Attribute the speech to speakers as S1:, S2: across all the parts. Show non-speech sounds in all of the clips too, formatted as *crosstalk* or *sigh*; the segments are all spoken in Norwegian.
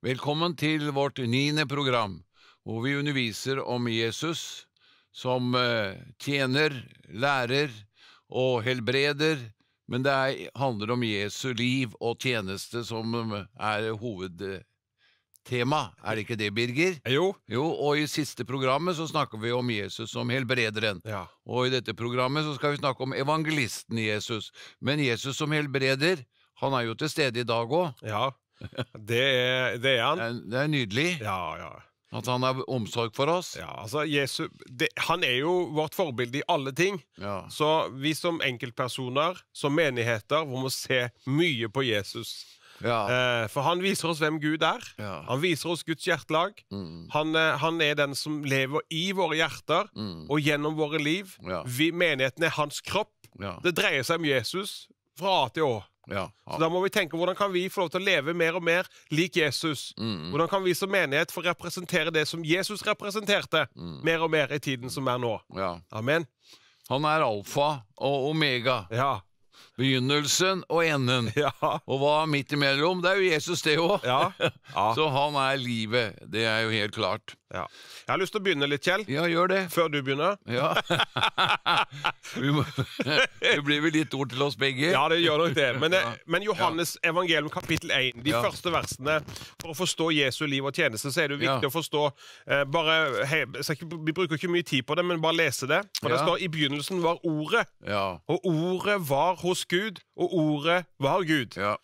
S1: Velkommen til vårt niende program, hvor vi underviser om Jesus som eh, tjener, lærer og helbreder, men det handler om Jesu liv og tjeneste som eh, er hovedtema. Er det ikke det, Birger? Eh, jo. jo. Og i siste programmet så snakker vi om Jesus som helbrederen. Ja. Og i dette programmet så skal vi snakke om evangelisten Jesus. Men Jesus som helbreder, han er jo til stede i dag òg. Ja. *laughs* Det er, det er han. Det er, det er nydelig. Ja, ja. At han har omsorg for oss? Ja, altså, Jesu, det, Han er jo vårt
S2: forbilde i alle ting. Ja. Så vi som enkeltpersoner, som menigheter, vi må se mye på Jesus. Ja. Eh, for han viser oss hvem Gud er. Ja. Han viser oss Guds hjertelag. Mm. Han, eh, han, er den som lever i våre hjerter mm. og gjennom våre liv. Vi, menigheten er hans kropp. Det dreier seg om Jesus fra A til Å. Ja, ja. Så da må vi tenke hvordan kan vi få lov til å leve mer og mer lik Jesus? Mm. Hvordan kan vi som menighet få representere det som Jesus representerte, mm. mer og mer i tiden som er nå? Ja. Amen.
S1: Han er alfa og omega. Ja. Begynnelsen og enden. *laughs* Ja. Og hva er midt imellom? Det er jo Jesus, det òg. Ja. Ja. *laughs* Så han er livet. Det er jo helt klart. Jeg har lyst til å begynne litt, Kjell. Ja, gjør det. Før du begynner. *laughs* Ja. må, det blir vel litt ord til oss
S2: begge. Ja, det gjør nok det. Men, eh, men Johannes evangelium kapittel 1, de første versene For å forstå Jesu liv og tjeneste så er det jo viktig å forstå eh, bare, hei, Vi bruker ikke mye tid på det, men bare lese det. For det står i begynnelsen var Ordet, og Ordet var hos Gud, og ordet var Gud. Ja.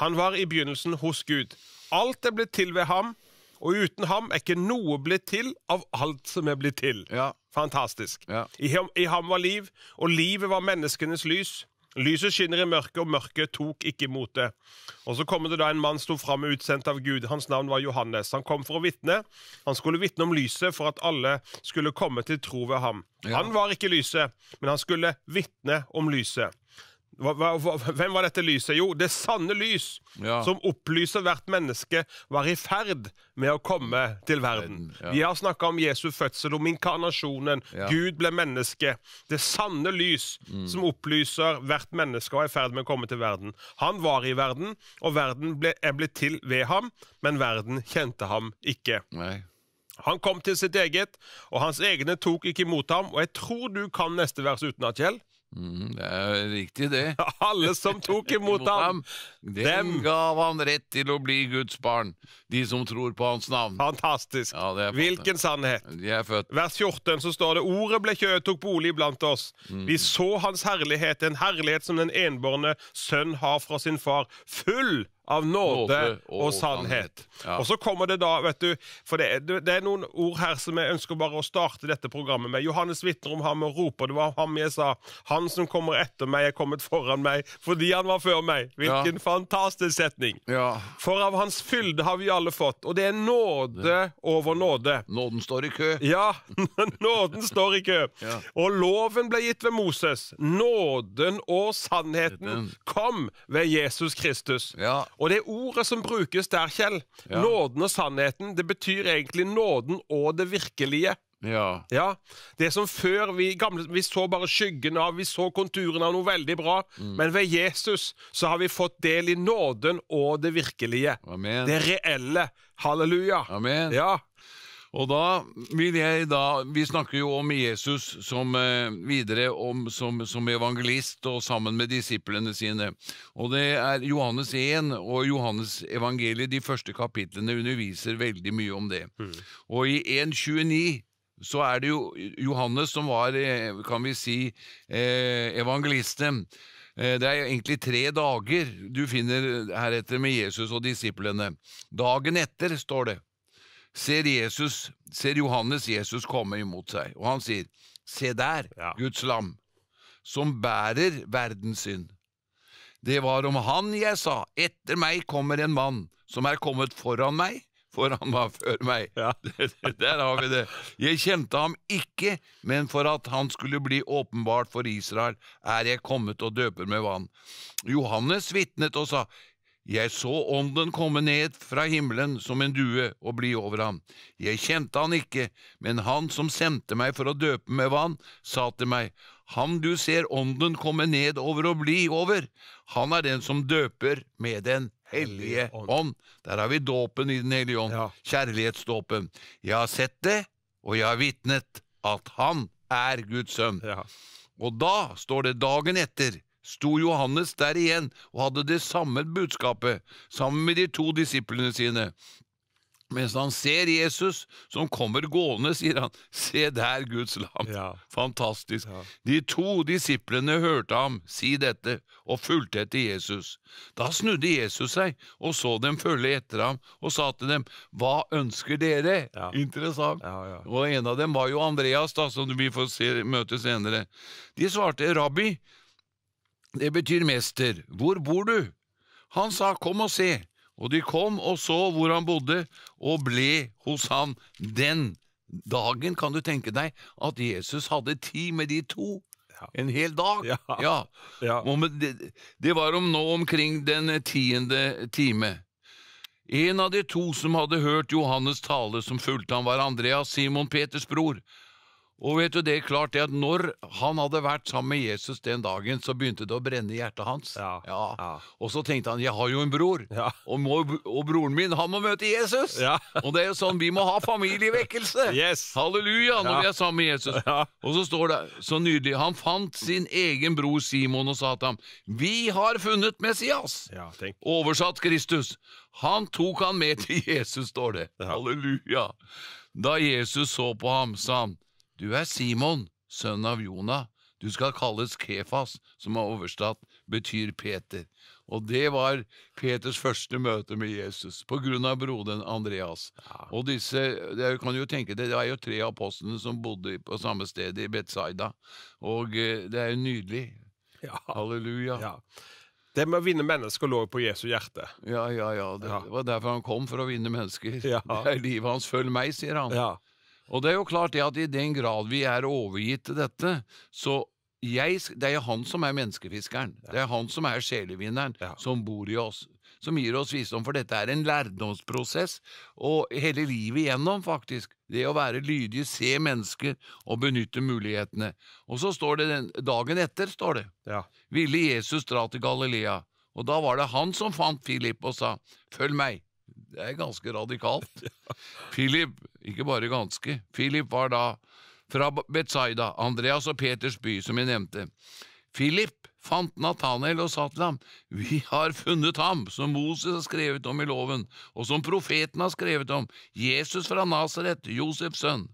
S2: Han var i begynnelsen hos Gud. Alt er blitt til ved ham, og uten ham er ikke noe blitt til av alt som er blitt til. Ja. Fantastisk. Ja. I, ham, I, ham, var liv, og livet var menneskenes lys. Lyset skinner i mørket, og mørket tok ikke imot det. Og Så kommer det da en mann sto fram, utsendt av Gud. Hans navn var Johannes. Han kom for å vitne. Han skulle vitne om lyset for at alle skulle komme til tro ved ham. Ja. Han var ikke lyset, men han skulle vitne om lyset. Hvem var dette lyset? Jo, det sanne lys, ja. som opplyser hvert menneske, var i ferd med å komme til verden. Ja. Vi har snakka om Jesu fødsel, om inkarnasjonen. Ja. Gud ble menneske. Det sanne lys, mm. som opplyser hvert menneske, var i ferd med å komme til verden. Han var i verden, og verden ble, ble til ved ham, men verden kjente ham ikke. Nei. Han kom til sitt eget, og hans egne tok ikke imot ham. Og jeg tror du
S1: kan neste vers utenat, Kjell. Mm, det er riktig, det. *laughs* Alle som tok imot ham, dem gav han rett til å bli Guds barn, de som tror på hans navn. Fantastisk. Ja, Hvilken sannhet. De er født Vers 14 så står det ordet ble kjød, tok bolig
S2: blant oss. Mm. Vi så hans herlighet, en herlighet som den enbårne sønn har fra sin far, full av nåde, nåde og, og, sannhet. Ja. Og så kommer det da, vet du For det, det, er noen ord her som jeg ønsker bare å starte dette programmet med. Johannes vitner om ham og roper. Det var ham jeg sa. Han som kommer etter meg, er kommet foran meg fordi han var før meg. Hvilken ja. fantastisk setning! Ja. For av hans fylde har vi alle fått. Og det er nåde over nåde. Nåden står i kø. Ja, *laughs* nåden står i kø. Og loven ble gitt ved Moses. Nåden og sannheten kom ved Jesus Kristus. Ja. Og det ordet som brukes der, Kjell, ja. nåden og sannheten, det betyr egentlig nåden og det virkelige. Ja. ja. Det som før vi, gamle, vi så bare skyggen av, vi så konturene av noe veldig bra, mm. men ved Jesus så har vi fått
S1: del i nåden og det virkelige. Amen. Det reelle. Halleluja. Amen. Ja. Og da vil jeg da Vi snakker jo om Jesus som eh, videre om, som, som, evangelist og sammen med disiplene sine. Og det er Johannes 1 og Johannes evangeliet, de første kapitlene, underviser veldig mye om det. Mm. Og i 1.29 så er det jo Johannes som var, eh, kan vi si, eh, evangelisten. Det er egentlig tre dager du finner heretter med Jesus og disiplene. Dagen etter, står det ser, Jesus, ser Johannes Jesus komme imot seg, og han sier, Se der, ja. Guds lam, som bærer verdens synd. Det var om han jeg sa, etter meg kommer en mann som er kommet foran meg, for han var før meg. Ja. *laughs* Der har vi det. Jeg kjente ham ikke, men for at han skulle bli åpenbart for Israel, er jeg kommet og døper med vann. Johannes vitnet og sa, jeg så ånden komme ned fra himmelen som en due og bli over ham. Jeg kjente han ikke, men han som sendte meg for å døpe med vann, sa til meg, Han du ser ånden komme ned over og bli over, han er den som døper med Den hellige ånd. Der har vi dåpen i Den hellige ånd, ja. kjærlighetsdåpen. Jeg har sett det, og jeg har vitnet at han er Guds sønn. Ja. Og da står det dagen etter, sto Johannes der igjen og hadde det samme budskapet, sammen med de to disiplene sine. Mens han ser Jesus som kommer gående, sier han, se der, Guds lam. Ja. Fantastisk. Ja. De to disiplene hørte ham si dette og fulgte etter Jesus. Da snudde Jesus seg og så dem følge etter ham og sa til dem, hva ønsker dere? Ja. Interessant. Og en av dem var jo Andreas, da, som vi får se, møte senere. De svarte, rabbi, det betyr mester, hvor bor du? Han sa kom og se, og de kom og så hvor han bodde, og ble hos han den dagen. Kan du tenke deg at Jesus hadde tid med de to? En hel dag? Ja. ja. ja. Det, det, var om nå omkring den tiende time. En av de to som hadde hørt Johannes tale som fulgte ham, var Andreas, Simon Peters bror. Og vet du, det er klart det at når han hadde vært sammen med Jesus den dagen, så begynte det å brenne i hjertet hans. Ja, ja. Ja. Og så tenkte han 'jeg har jo en bror', og, må, og, broren min, han må møte Jesus! Ja. Og det er jo sånn, vi må ha familievekkelse! Yes. Halleluja, når vi er sammen med Jesus. Ja. Og så står det så nydelig, han fant sin egen bror Simon og sa til ham 'Vi har funnet Messias', Ja, oversatt Kristus. Han tok han med til Jesus, står det. Halleluja. Da Jesus så på ham, sa han' Du er Simon, sønn av Jona. Du skal kalles Kefas, som er overstatt betyr Peter. Og det var Peters første møte med Jesus, på grunn av broderen Andreas. Ja. Og disse, det kan du jo tenke deg, det er jo tre apostlene som bodde på samme sted, i Betzaida. Og eh, det er jo nydelig. Ja. Halleluja. Ja. Det med å vinne mennesker lå på Jesu hjerte. Ja, ja, ja. Det, ja. var derfor han kom, for å vinne mennesker. Ja. Det er livet hans. Følg meg, sier han. Ja. Og det er jo klart det at i den grad vi er overgitt til dette, så jeg, det er jo han som er menneskefiskeren. Ja. Det er han som er sjelevinneren, ja. som bor i oss. Som gir oss visdom, for dette er en lærdomsprosess, og hele livet igjennom, faktisk. Det å være lydig, se mennesket og benytte mulighetene. Og så står det den, dagen etter, står det, ja. ville Jesus dra til Galilea, og da var det han som fant Philip og sa, følg meg. Det er ganske radikalt. *laughs* Philip, ikke bare ganske, Philip var da fra Betzaida, Andreas og Peters by, som jeg nevnte. Philip fant Nathanael og sa til ham, Vi har funnet ham, som Moses har skrevet om i loven, og som profeten har skrevet om, Jesus fra Nasaret, Josefs sønn.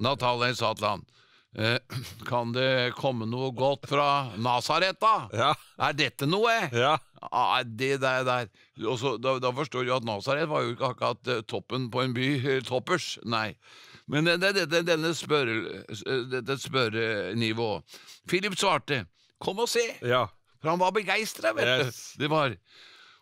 S1: Nathanael sa til ham, Eh, *clears throat* kan det komme noe godt fra Nasaret, da? Ja. Er dette noe? Ja. Ah, det der, der. Også, da, da, forstår du at Nasaret var jo ikke akkurat eh, toppen på en by. Eh, toppers, nei. Men det, det, det, denne spørre, dette spørrenivået Philip svarte 'kom og se', ja. for han var begeistra, vet yes. du. Det var.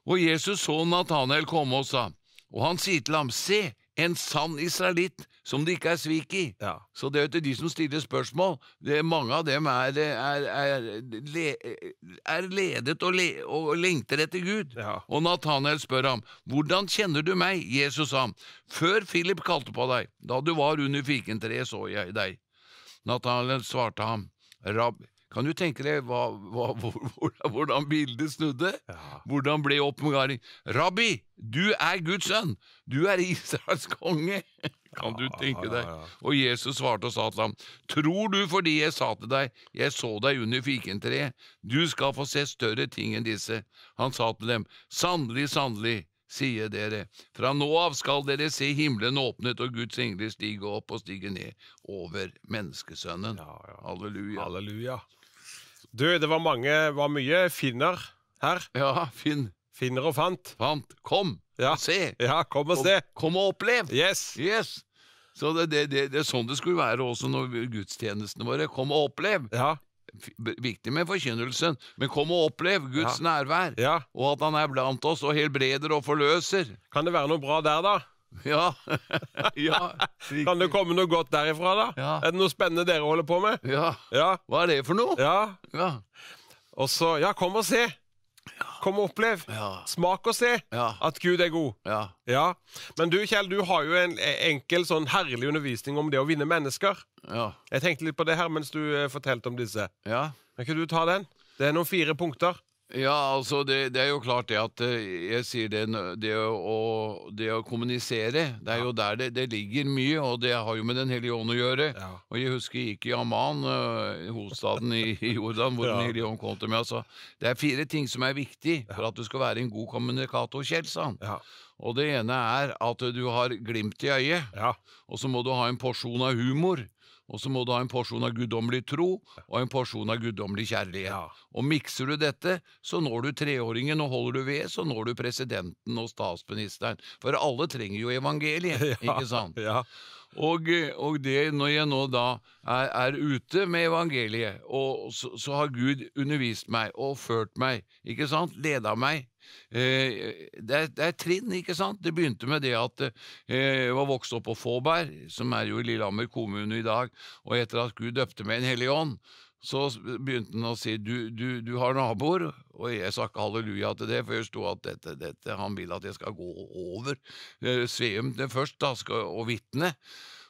S1: Og Jesus så Nathanael komme og sa, og han sier til ham 'se' en sann israelitt som det ikke er svik i. Ja. Så det er jo til de som stiller spørsmål det, Mange av dem er, er, er, er ledet og, le, og, lengter etter Gud. Ja. Og Nathanael spør ham, 'Hvordan kjenner du meg?' Jesus sa, 'Før Philip kalte på deg, da du var under fikentreet, så jeg deg.' Nathanael svarte ham, «Rabbi, kan du tenke deg hva, hva, *laughs* hvordan, hvordan bildet snudde? Ja. Hvordan ble åpenbaring? Rabbi, du er Guds sønn! Du er Israels konge! *laughs* Kan du tenke deg? Og Jesus svarte og sa til ham, Tror du fordi jeg sa til deg, jeg så deg under fikentreet, du skal få se større ting enn disse? Han sa til dem, Sannelig, sannelig, sier dere, fra nå av skal dere se himmelen åpnet og Guds engler stige opp og stige ned over menneskesønnen. Ja, ja. Halleluja. Halleluja. Du, det var mange, var mye finner her. Ja, finn. Finner og fant. Fant. Kom ja. og se. Ja, kom og, kom, Kom og opplev. Yes. yes. Så det, det, det, det, er sånn det skulle være også når gudstjenestene våre. Kom og opplev. Ja. Viktig med forkynnelsen, men kom og opplev Guds ja. nærvær, ja. og at Han er blant oss og helbreder og forløser. Kan det være noe bra der, da? Ja.
S2: *laughs* ja. Kan det komme noe godt derifra, da? Ja. Er det noe spennende dere holder på med? Ja. ja. Hva er det for noe? Ja. ja. Og så Ja, kom og se! Kom og opplev. Smak og se at Gud er god. Ja. Men du, Kjell, du har jo en e, enkel, sånn herlig undervisning om det å vinne mennesker. Ja. Jeg tenkte litt på det her mens du eh, fortalte om disse. Ja. Kan ikke du ta den? Det er noen fire punkter.
S1: Ja, altså det, det, er jo klart det at eh, jeg sier det, det, å, det å kommunisere, det er jo der det, ligger mye, og det har jo med Den hellige ånd å gjøre. Ja. Og jeg husker jeg gikk i Amman, eh, hovedstaden i, i, Jordan, hvor ja. Den hellige ånd kom til meg og sa det er fire ting som er viktig for at du skal være en god kommunikator, Kjell, sa han. Ja. Og det ene er at du har glimt i øyet, ja. og så må du ha en porsjon av humor. Og så må du ha en porsjon av guddommelig tro og en porsjon av guddommelig kjærlighet. Ja. Og mikser du dette, så når du treåringen, og holder du ved, så når du presidenten og statsministeren. For alle trenger jo evangeliet, *laughs* ja. ikke sant? Ja. Og, og, det, når jeg nå da er, er ute med evangeliet, og så, så har Gud undervist meg og ført meg, ikke sant, leda meg Eh, det er, det er, trinn, ikke sant? Det begynte med det at eh, jeg var vokst opp på Fåberg, som er jo i Lillehammer kommune i dag, og etter at Gud døpte meg en hellig ånd, så begynte han å si du, du, du har naboer, og jeg sa ikke halleluja til det, for jeg sto at dette, dette, han vil at jeg skal gå over eh, Sveum først da, skal, og vitne.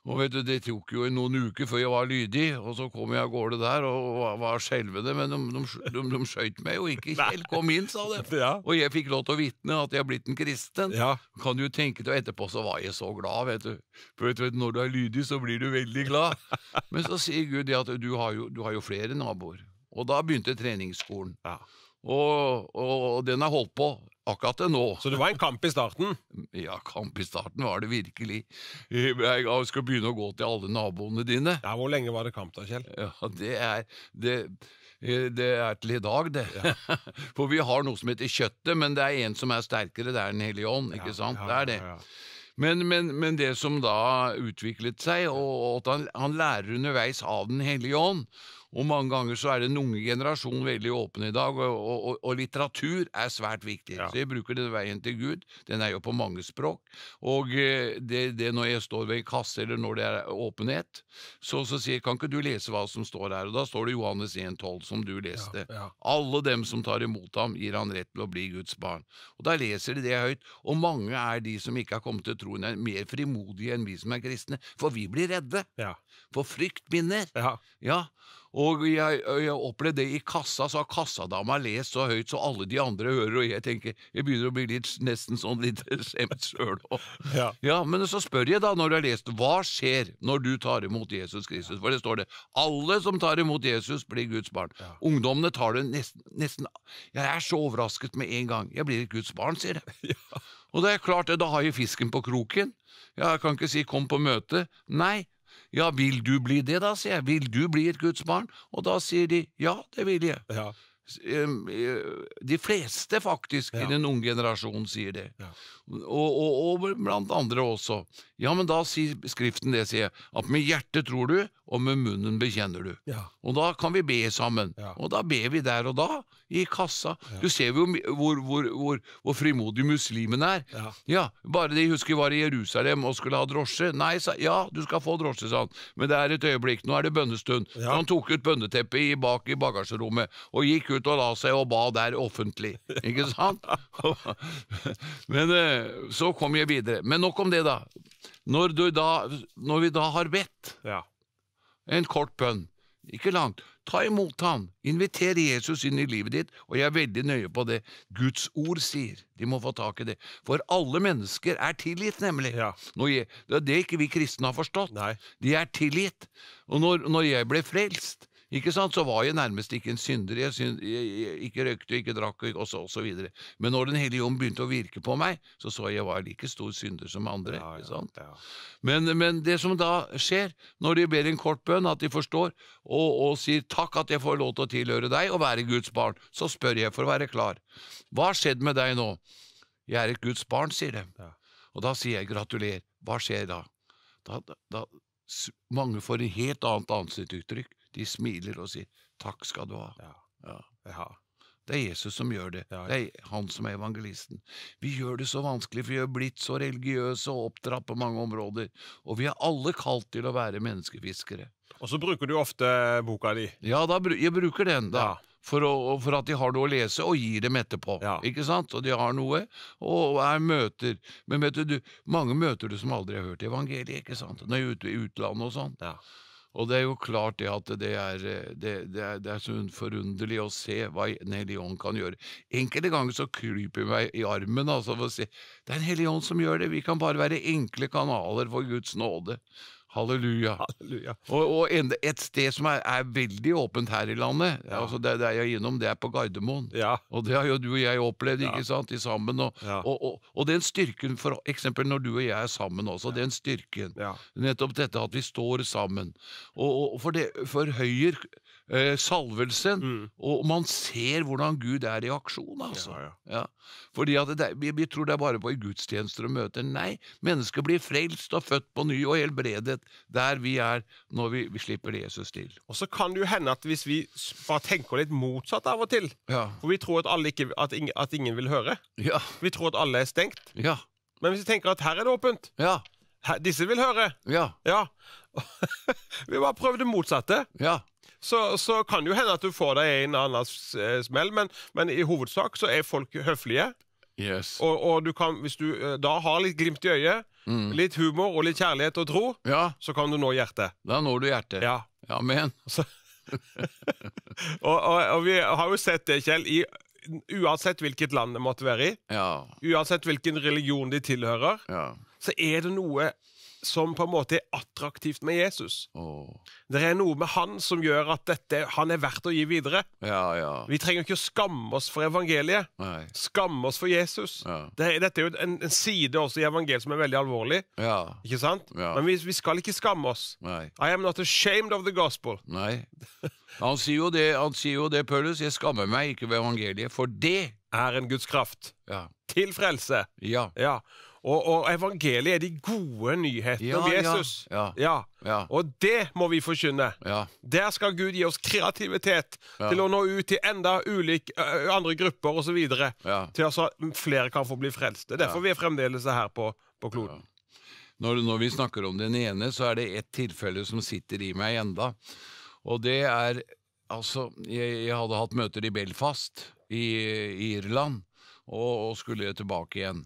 S1: Og vet du, Det tok jo noen uker før jeg var lydig, og så kom jeg av gårde der og var skjelvende. Men de, de, de, de skøyt meg jo ikke. Kjell, *laughs* kom inn, sa de. *laughs* Og jeg fikk lov til å vitne at jeg er blitt en kristen. Ja. Kan du tenke deg, og etterpå så var jeg så glad, vet du. For vet du, når du er lydig, så blir du veldig glad. *laughs* Men så sier Gud det at du har jo, du har jo flere naboer. Og da begynte treningsskolen. Ja. Og, og, og, den har holdt på akkurat til nå. Så det var en kamp i starten? Ja, kamp i starten var det virkelig. Jeg skal begynne å gå til alle naboene dine. Ja, Hvor lenge var det kamp da, Kjell? Ja, Det er, det, eh, det er til i dag, det. Ja. *laughs* For vi har noe som heter kjøttet, men det er en som er sterkere, det er Den hellige ånd, ikke ja, sant? Ja, det er det. Men, men, men, det som da utviklet seg, og, og at han, han lærer underveis av Den hellige ånd, og mange ganger så er den unge generasjonen veldig åpen i dag, og, og, og litteratur er svært viktig. Ja. Så jeg bruker den veien til Gud. Den er jo på mange språk. Og eh, det, det når jeg står ved en kasse, eller når det er åpenhet, så, så, sier jeg kan ikke du lese hva som står her? Og da står det Johannes 1,12, som du leste. Ja, ja. Alle dem som tar imot ham, gir han rett til å bli Guds barn. Og da leser de det høyt, og mange er de som ikke har kommet til troen, er mer frimodige enn vi som er kristne, for vi blir redde. Ja. For frykt binder. Ja. ja. Og jeg, jeg opplevde det i kassa, så har kassadama lest så høyt så alle de andre hører, og jeg tenker Jeg begynner å bli litt, nesten sånn litt *laughs* skjemt sjøl ja. ja. Men så spør jeg, da, når du har lest, hva skjer når du tar imot Jesus Kristus? For det står det alle som tar imot Jesus, blir Guds barn. Ja. Ungdommene tar det nesten, nesten, Jeg er så overrasket med en gang. Jeg blir et Guds barn, sier jeg. *laughs* Ja. Og det er klart, da har jeg fisken på kroken. Ja, jeg kan ikke si 'kom på møte'. Nei, ja, vil du bli det, da, sier jeg. Vil du bli et Guds barn? Og da sier de ja, det vil jeg. Ja. Eh, de fleste, faktisk, ja. i den unge generasjonen sier det. Ja. Og, og, og, blant andre også. Ja, men da sier Skriften det, sier jeg. At med hjertet tror du, og med munnen bekjenner du. Ja. Og da kan vi be sammen. Og da ber vi der og da, i kassa. Du ser jo hvor, hvor, hvor, hvor frimodige muslimene er. Ja. Bare de husker var i Jerusalem og skulle ha drosje. Nei, sa ja, du skal få drosje, sa han, men det er et øyeblikk, nå er det bønnestund. Så han tok ut bønneteppet bak i bagasjerommet og gikk ut ut og la seg og ba der offentlig. Ikke sant? *laughs* Men eh, så kom jeg videre. Men nok om det, da. Når, da, når vi da har bedt, ja. en kort bønn, ikke langt, ta imot ham, inviter Jesus inn i livet ditt, og jeg er veldig nøye på det Guds ord sier, de må få tak i det, for alle mennesker er tilgitt, nemlig. Ja. Jeg, det er det ikke vi kristne har forstått, Nei. de er tilgitt, og når, når jeg ble frelst, ikke sant? Så var jeg nærmest ikke en synder. Jeg, synd, jeg, jeg ikke røykte, ikke drakk og, så, og så videre. Men når Den hellige ånd begynte å virke på meg, så så jeg var like stor synder som andre. Ja, ja, ja. Men, men, det som da skjer, når de ber en kort bønn, at de forstår, og, og sier takk at jeg får lov til å tilhøre deg og være Guds barn, så spør jeg for å være klar. Hva har skjedd med deg nå? Jeg er et Guds barn, sier de. Og da sier jeg gratulerer. Hva skjer da? Da, da, da mange får en helt annet ansiktsuttrykk de smiler og sier 'takk skal du ha'. Ja. ja. Det er Jesus som gjør det. Det er han som er evangelisten. Vi gjør det så vanskelig, for vi har blitt så religiøse og oppdratt på mange områder. Og vi er alle kalt til å være menneskefiskere. Og så bruker du ofte boka di. Ja, da, jeg bruker den, da. Ja. For, å, for, at de har noe å lese, og gir dem etterpå. Ja. Ikke sant? Og de har noe, og er møter. Men vet du, mange møter du som aldri har hørt evangeliet, ikke sant? Når jeg er ute i utlandet og sånn. Ja. Og det er jo klart det at det er, det, det er, det er så forunderlig å se hva en hellig kan gjøre. Enkelte ganger så kryper jeg meg i armen altså, for å si det er en helion som gjør det, vi kan bare være enkle kanaler for Guds nåde. Halleluja. Halleluja. Og, og en, et sted som er, er, veldig åpent her i landet, ja. altså det, det, er jeg innom, det er på Gardermoen. Ja. Og det har jo du og jeg opplevd ja. ikke sant, sammen. Og, og, og, og, den styrken, for eksempel når du og jeg er sammen også, den styrken. Nettopp dette at vi står sammen. Og, for, det, for Høyer eh, salvelsen, mm. og man ser hvordan Gud er i aksjon, altså. Ja, ja. Ja. Fordi at det, vi, vi, tror det er bare på i gudstjenester og møter. Nei, mennesker blir frelst og født på ny og helbredet der vi er når vi, vi slipper Jesus til. Og så kan det jo hende at
S2: hvis vi bare tenker litt motsatt av og til ja. For vi tror at, ikke, at, ingen, at ingen, vil høre. Ja. Vi tror at alle er stengt. Ja. Men hvis vi tenker at her er det åpent her, Disse vil høre. Ja *laughs* vi bare prøver det motsatte. Så, så, kan det jo hende at du får deg en annen eh, smell, men, men i hovedsak så er folk høflige. Yes. Og, og du kan, hvis du eh, da har litt glimt i øyet, Mm. litt humor og litt kjærlighet og tro, Ja, så kan du nå hjertet. da når du hjertet. Ja.
S1: Amen. *laughs* *laughs*
S2: Og, og, og vi har jo sett det, Kjell, i uansett hvilket land det måtte være i, Ja. uansett hvilken religion de tilhører, Ja. så er det noe som på en måte er attraktivt med Jesus. Oh. Det er noe med han som gjør at dette, han er verdt å gi videre. Ja, ja. Vi trenger ikke å skamme oss for evangeliet. Nei. Skamme oss for Jesus. Ja. Det, dette er jo en, en, side også i evangeliet som er veldig alvorlig. Ikke sant? Men vi, vi, skal ikke skamme oss. Nei. I am not ashamed of the gospel. Nei. Han sier jo det, han sier jo det Paulus. Jeg skammer meg ikke ved evangeliet, for det er en Guds kraft. Til frelse. Ja. Og, og evangeliet er de gode nyhetene ja, om Jesus. Ja, ja, ja, Og det må vi forkynne. Der skal Gud gi oss kreativitet til å nå ut til enda ulike andre grupper osv. Til at flere kan få bli frelste. Derfor vi er fremdeles her på, på kloden.
S1: Når, når vi snakker om den ene, så er det ett tilfelle som sitter i meg enda. Og det er altså jeg, jeg hadde hatt møter i Belfast i, i Irland. Og, og, skulle tilbake igjen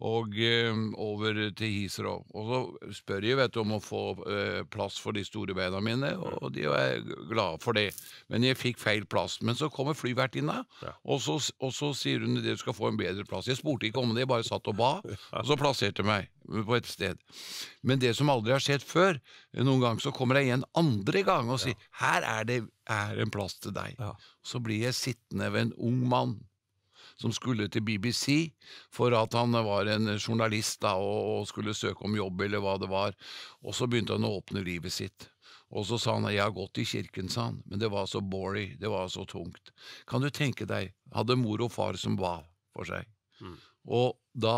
S1: og eh, over til Hiserov. Og så spør jeg vet du, om å få eh, plass for de store beina mine, og de er glade for det. Men jeg fikk feil plass. Men så kommer flyvertinna, ja. og, og, så sier hun at du skal få en bedre plass. Jeg spurte ikke om det, jeg bare satt og ba, *laughs* og så plasserte meg på et sted. Men det som aldri har skjedd før, noen gang så kommer jeg igjen andre gang og sier ja. her er det er en plass til deg. Ja. Så blir jeg sittende ved en ung mann som skulle til BBC for at han var en journalist da, og, og skulle søke om jobb eller hva det var. Og så begynte han å åpne livet sitt. Og så sa han at jeg har gått i kirken, sa han, men det var så boring, det var så tungt. Kan du tenke deg, hadde mor og far som ba for seg. Mm. Og da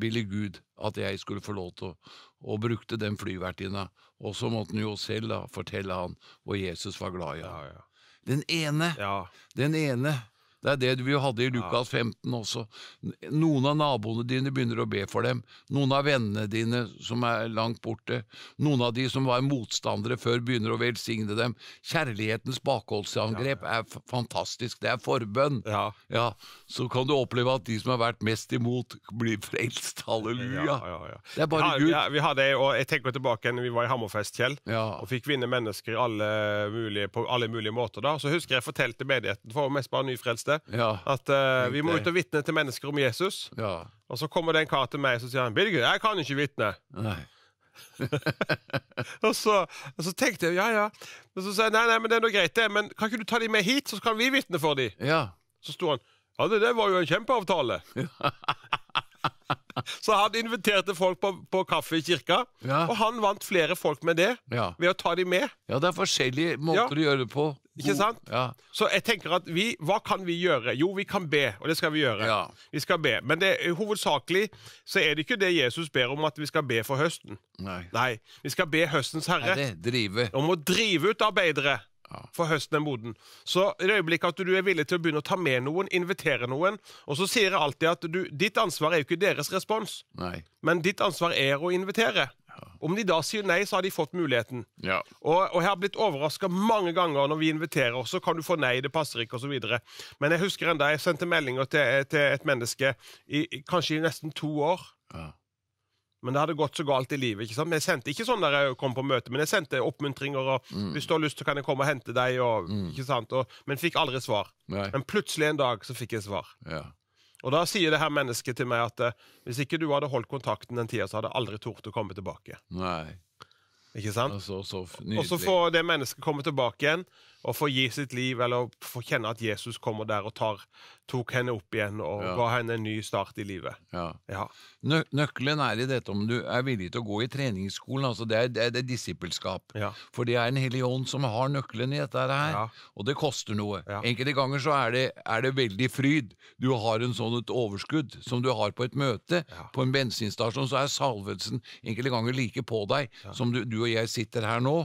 S1: ville Gud at jeg skulle få lov til å og brukte den flyvertinna. Og så måtte han jo selv da fortelle han hvor Jesus var glad i ham. Ja, ja. Den ene, ja. den ene det er det vi hadde i Lukas 15 også. Noen av naboene dine begynner å be for dem. Noen av vennene dine som er langt borte. Noen av de som var motstandere før, begynner å velsigne dem. Kjærlighetens bakholdsangrep er fantastisk. Det er forbønn. Ja. ja. Så kan du oppleve at de som har vært mest imot, blir frelst. Halleluja. Ja, ja, det er bare
S2: Gud. vi hadde, og jeg tenker tilbake når vi var i Hammerfest, Kjell, og fikk vinne mennesker alle mulige, på alle mulige måter. da. Så husker jeg fortalte menigheten, for mest bare nyfrelste dette. Ja, at uh, vi må ut og vitne til mennesker om Jesus. Ja. Og så kommer det en kar til meg og sier han, 'Birger, jeg kan ikke vitne'. *laughs* og, så, og, så, tenkte jeg ja, ja. Men så sa jeg nei, nei, men det er noe greit, det. Men kan ikke du ta de med hit, så kan vi vitne for de? Ja. Så sto han ja, det der var jo en kjempeavtale.
S1: Ja *laughs*
S2: *laughs* Så han inviterte folk på, på kaffe i kirka, Ja. og han vant flere folk med det. Ja. Ved å ta dem med. Ja, det er forskjellige måter Ja. å
S1: gjøre det på. Ikke sant?
S2: Ja. Så jeg tenker at vi, hva kan vi gjøre? Jo, vi kan be, og det skal vi gjøre. Ja. Vi skal be, Men det, hovedsakelig så er det ikke det Jesus ber om at vi skal be for høsten. Nei. Nei, vi skal be høstens herre Herre, drive. om å drive ut arbeidere for høsten er moden. Så i det øyeblikket at du er villig til å begynne å ta med noen, invitere noen, og så sier jeg alltid at du, ditt ansvar er jo ikke deres respons, Nei. men ditt ansvar er å invitere. Om de da sier nei, så har de fått muligheten. Ja. Og, og, jeg har blitt overraska mange ganger når vi inviterer, så kan du få nei, det passer ikke, osv. Men jeg husker enda jeg sendte meldinger til, til et menneske i, kanskje i nesten to år. Ja. Men det hadde gått så galt i livet. ikke sant? Jeg sendte ikke sånn der jeg kom på møte, men jeg sendte oppmuntringer og mm. 'Hvis du har lyst, så kan jeg komme og hente deg', og, mm. ikke sant? Og, men fikk aldri svar. Nei. Men plutselig en dag så fikk jeg svar. Ja. Og da sier det her mennesket til meg at eh, hvis ikke du hadde holdt kontakten den tida, så hadde jeg aldri tort å komme tilbake. Nei. Ikke sant? Altså, så og så får det mennesket komme tilbake igjen å få gi sitt liv, eller å få kjenne at Jesus kommer der og tar, tok henne opp igjen og ja. ga henne en ny
S1: start i livet. Ja. Ja. Nø nøkkelen er i dette om du er villig til å gå i treningsskolen. altså Det er, det er, det er disippelskap. For det er en hellig ånd som har nøkkelen i dette her, og det koster noe. Enkelte ganger så er det, er det, veldig fryd. Du har en sånn et overskudd som du har på et møte. På en bensinstasjon så er salvelsen enkelte ganger like på deg som du, du og jeg sitter her nå.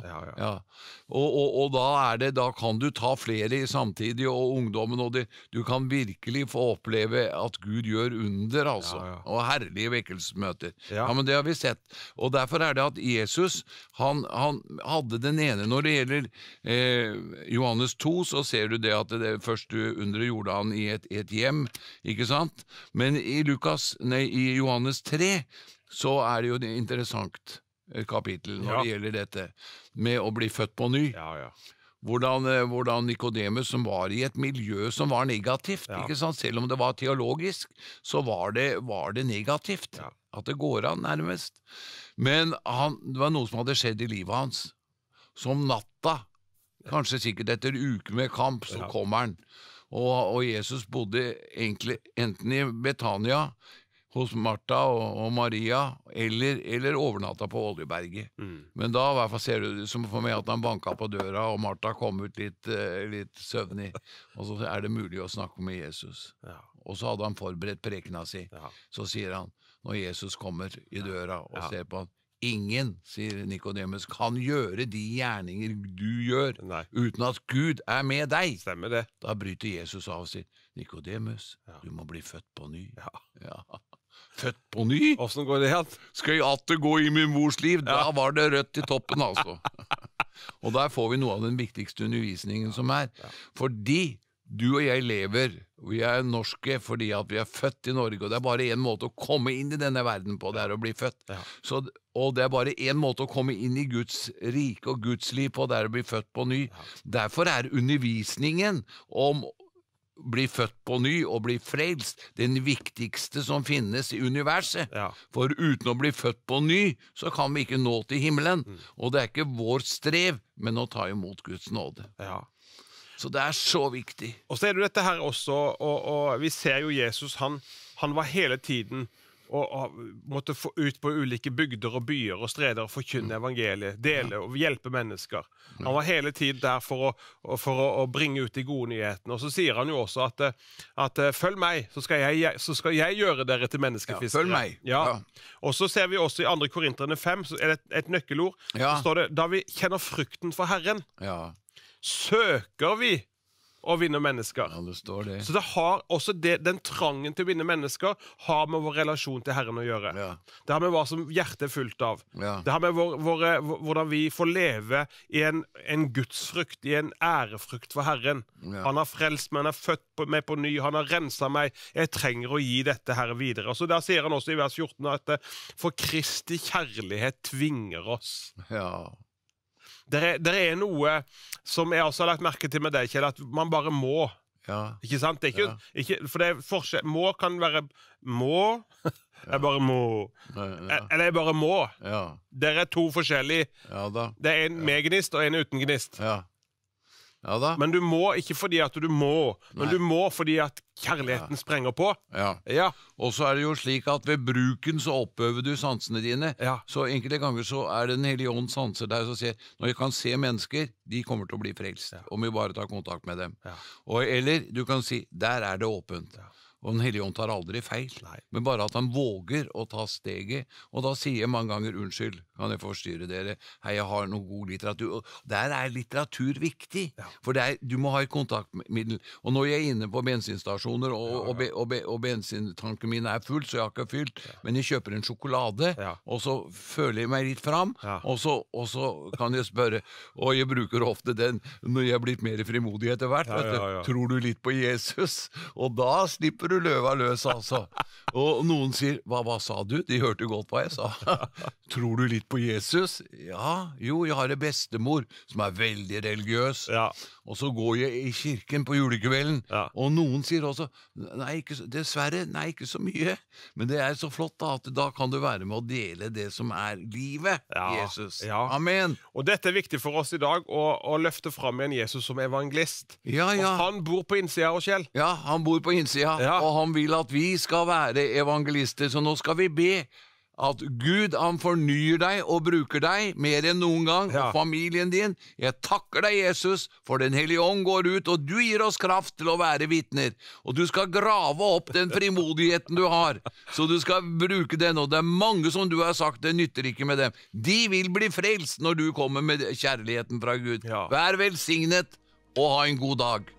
S1: Og, og, og da er det da da kan du ta flere samtidig, og ungdommen og de, Du kan virkelig få oppleve at Gud gjør under, altså. Ja, ja. Og herlige vekkelsesmøter. Ja. men det har vi sett. Og derfor er det at Jesus han, han hadde den ene Når det gjelder eh, Johannes 2, så ser du det at det, det først under gjorde han i et, et, hjem, ikke sant? Men i, Lukas, nei, i Johannes 3 så er det jo interessant eh, kapittel når ja. det gjelder dette med å bli født på ny. Ja, ja. Hvordan, eh, hvordan Nikodemus, som var i et miljø som var negativt, ja. selv om det var teologisk, så var det, var det negativt. Ja. At det går an, nærmest. Men han, det var noe som hadde skjedd i livet hans. Som natta, kanskje sikkert etter uker med kamp, så ja. kommer han. Og, og, Jesus bodde egentlig enten i Betania hos Martha og, og Maria, eller, eller, overnatta på Oljeberget. Mm. Men da i hvert fall ser det som for meg at han banka på døra, og Martha kom ut litt, eh, litt søvnig. *laughs* Og så er det mulig å snakke med Jesus. Ja. Og så hadde han forberedt prekena si. Ja. Så sier han, når Jesus kommer i døra og ja. ser på han, Ingen, sier Nikodemus, kan gjøre de gjerninger du gjør, Nei. uten at Gud er med deg. Stemmer det. Da bryter Jesus av og sier, Nikodemus, ja. du må bli født på ny. Ja. ja. Født på ny? Åssen går det igjen? Skal jeg atter gå i min mors liv? Da ja. var det rødt i toppen, altså. *laughs* og der får vi noe av den viktigste undervisningen som er. Fordi du og jeg lever, vi er norske fordi at vi er født i Norge, og det er bare én måte å komme inn i denne verden på, det er å bli født. Ja. Så, og det er bare én måte å komme inn i Guds rike og Guds liv på, det er å bli født på ny. Ja. Derfor er undervisningen om bli født på ny og bli frelst, den viktigste som finnes i universet. Ja. For uten å bli født på ny, så kan vi ikke nå til himmelen. Mm. Og det er ikke vår strev, men å ta imot Guds nåde. Ja. Så det er så viktig. Og så er det dette her også, og, og vi ser jo Jesus, han, han
S2: var hele tiden og, og, måtte få ut på ulike bygder og byer og streder og forkynne mm. evangeliet, dele og hjelpe mennesker. Mm. Han var hele tiden der for å, for å, bringe ut de gode nyhetene. Og så sier han jo også at, eh, at eh, følg meg, så skal jeg, så skal jeg gjøre dere til menneskefiskere. Ja, følg meg. Ja. Ja. Og så ser vi også i 2. Korinterne 5, så er det et, et nøkkelord, så står det da vi kjenner frukten for Herren, søker vi å vinne mennesker. Ja, det står det. Så det har også det, den trangen til å vinne mennesker har med vår relasjon til Herren å gjøre. Ja. Det har med hva som hjertet er fullt av. Ja. Det har med vår, vår, hvordan vi får leve i en, en gudsfrykt, i en ærefrykt for Herren. Ja. Han har frelst meg, han har født meg på ny, han har rensa meg. Jeg trenger å gi dette her videre. Så Der sier han også i vers 14 at eh, for Kristi kjærlighet tvinger oss. Ja. Det er, er, noe som jeg også har lagt merke til med deg, Kjell, at man bare må. Ja. Ikke sant? Det ikke, ja. ikke, for det er forskjell Må kan være må. Jeg *laughs* bare må. Nei, ja. Eh, eller jeg bare må. Ja. Dere er to forskjellige. Ja, da. det er en med gnist og en uten gnist. Ja. Ja da. Men du må ikke fordi at du må, men Nei. du må fordi at kjærligheten ja.
S1: sprenger på. Ja. ja. Og så er det jo slik at ved bruken så oppøver du sansene dine. Ja. Så enkelte ganger så er det Den hellige ånd sanser deg og sier når jeg kan se mennesker, de kommer til å bli frelst om vi bare tar kontakt med dem. Og, eller du kan si der er det åpent. Og Den hellige ånd tar aldri feil, Nei. men bare at han våger å ta steget. Og da sier jeg mange ganger 'unnskyld, kan jeg forstyrre dere', 'hei, jeg har noe god litteratur'. og Der er litteratur viktig, ja. for er, du må ha et kontaktmiddel. Og når jeg er inne på bensinstasjoner, og, ja, ja. og, be, og, be, og bensintanken min er full, så jeg har ikke fylt, men jeg kjøper en sjokolade, og så føler jeg meg litt fram, og så, og, så, kan jeg spørre, og jeg bruker ofte den når jeg er blitt mer frimodig etter hvert, tror du litt på Jesus? Og da slipper du du løva løs, altså. Og noen sier hva, hva sa du? De hørte godt hva jeg sa. *laughs* Tror du litt på Jesus? Ja, jo, jeg har en bestemor som er veldig religiøs. Ja. Og så går jeg i kirken på julekvelden, ja. og noen sier også nei, ikke, dessverre, nei, ikke så mye. Men det er så flott da, at da kan du være med å dele det som er livet. Ja. Jesus.
S2: Amen. Og dette er viktig for oss i dag, å, å løfte fram igjen Jesus som evangelist.
S1: Ja, ja. Og han bor på innsida av oss, Kjell. Ja, han bor på innsida. Ja. Og han vil at vi skal være evangelister, så nå skal vi be at Gud han fornyer deg og bruker deg mer enn noen gang, ja. og familien din. Jeg takker deg, Jesus, for Den hellige ånd går ut, og du gir oss kraft til å være vitner. Og du skal grave opp den frimodigheten du har, så du skal bruke den. Og det er mange som du har sagt, det nytter ikke med dem. De vil bli frelst når du kommer med kjærligheten fra Gud. Ja. Vær velsignet, og ha en god dag.